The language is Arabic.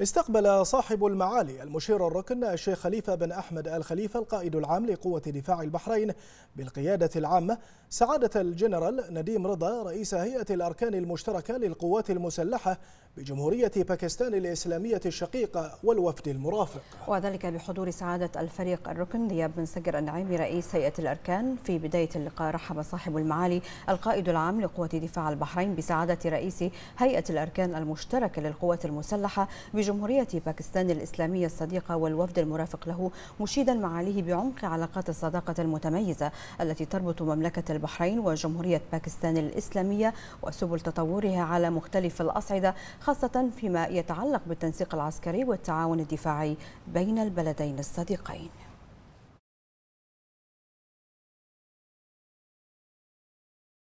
استقبل صاحب المعالي المشير الركن الشيخ خليفة بن أحمد آل خليفة القائد العام لقوة دفاع البحرين بالقيادة العامة سعادة الجنرال نديم رضا رئيس هيئة الأركان المشتركة للقوات المسلحة بجمهورية باكستان الإسلامية الشقيقة والوفد المرافق وذلك بحضور سعادة الفريق الركن دياب بن سجر النعيمي رئيس هيئة الأركان في بداية اللقاء رحب صاحب المعالي القائد العام لقوة دفاع البحرين بسعادة رئيس هيئة الأركان المشتركة للقوات المسلحة بجمهورية باكستان الإسلامية الصديقة والوفد المرافق له مشيدا معاليه بعمق علاقات الصداقة المتميزة التي تربط مملكة البحرين وجمهورية باكستان الإسلامية وسبل تطورها على مختلف الأصعدة خاصة فيما يتعلق بالتنسيق العسكري والتعاون الدفاعي بين البلدين الصديقين